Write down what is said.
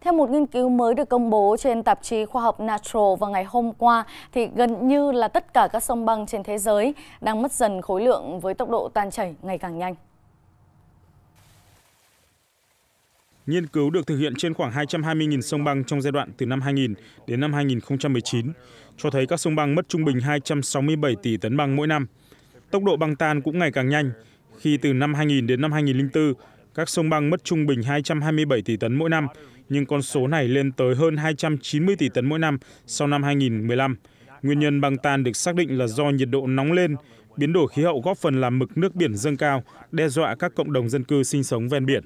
Theo một nghiên cứu mới được công bố trên tạp chí khoa học Natural vào ngày hôm qua, thì gần như là tất cả các sông băng trên thế giới đang mất dần khối lượng với tốc độ tan chảy ngày càng nhanh. Nghiên cứu được thực hiện trên khoảng 220.000 sông băng trong giai đoạn từ năm 2000 đến năm 2019, cho thấy các sông băng mất trung bình 267 tỷ tấn băng mỗi năm. Tốc độ băng tan cũng ngày càng nhanh, khi từ năm 2000 đến năm 2004, các sông băng mất trung bình 227 tỷ tấn mỗi năm, nhưng con số này lên tới hơn 290 tỷ tấn mỗi năm sau năm 2015. nguyên nhân băng tan được xác định là do nhiệt độ nóng lên biến đổi khí hậu góp phần làm mực nước biển dâng cao đe dọa các cộng đồng dân cư sinh sống ven biển